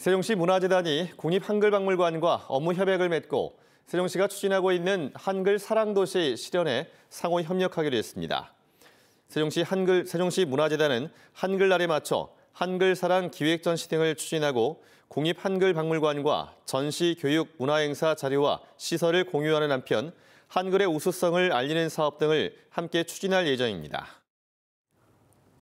세종시 문화재단이 국립한글박물관과 업무 협약을 맺고 세종시가 추진하고 있는 한글 사랑도시 실현에 상호 협력하기로 했습니다. 세종시 한글 세종시 문화재단은 한글날에 맞춰 한글 사랑 기획 전시 등을 추진하고 국립 한글 박물관과 전시 교육 문화 행사 자료와 시설을 공유하는 한편 한글의 우수성을 알리는 사업 등을 함께 추진할 예정입니다.